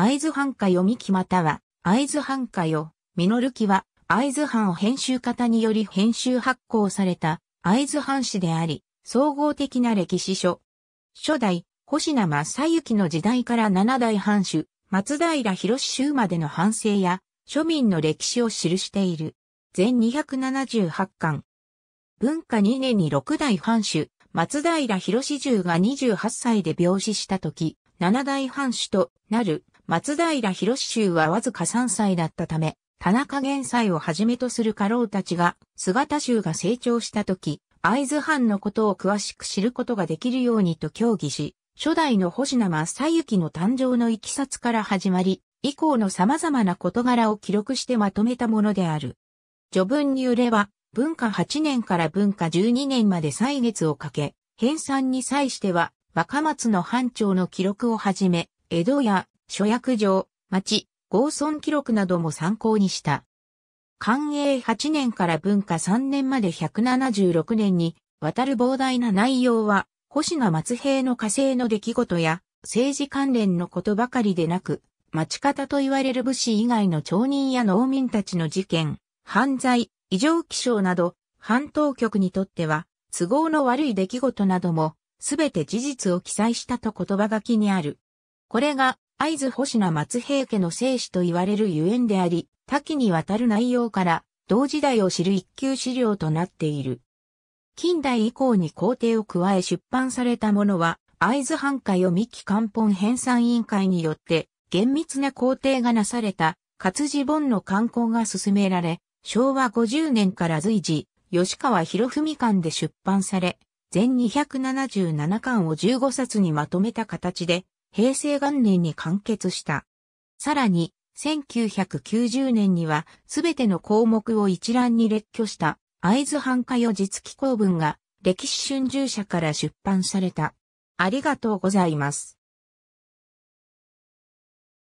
会津藩家読み木または、会津藩家よ、実る木は、会津藩編集方により編集発行された、会津藩士であり、総合的な歴史書。初代、星名正幸の時代から七代藩主、松平博州までの藩政や、庶民の歴史を記している。全278巻。文化2年に六代藩主、松平博州が28歳で病死した時、七代藩主となる松平博衆はわずか3歳だったため、田中玄斎をはじめとする家老たちが、姿衆が成長した時、会津藩のことを詳しく知ることができるようにと協議し、初代の星名正幸の誕生のいきさつから始まり、以降の様々な事柄を記録してまとめたものである。序文によれば、文化8年から文化12年まで歳月をかけ、編纂に際しては、若松の藩長の記録をはじめ、江戸や諸役場、町、合村記録なども参考にした。寛永8年から文化3年まで176年に渡る膨大な内容は、星野松平の火星の出来事や政治関連のことばかりでなく、町方と言われる武士以外の町人や農民たちの事件、犯罪、異常気象など、反当局にとっては、都合の悪い出来事なども、すべて事実を記載したと言葉書きにある。これが会津星名松平家の生死と言われるゆえんであり、多岐にわたる内容から同時代を知る一級資料となっている。近代以降に工程を加え出版されたものは、会津藩下を三期官本編纂委員会によって、厳密な工程がなされた、活字本の刊行が進められ、昭和50年から随時、吉川博文館で出版され、全277巻を15冊にまとめた形で平成元年に完結した。さらに、1990年には、すべての項目を一覧に列挙した、会津繁華予実機公文が、歴史春秋社から出版された。ありがとうございます。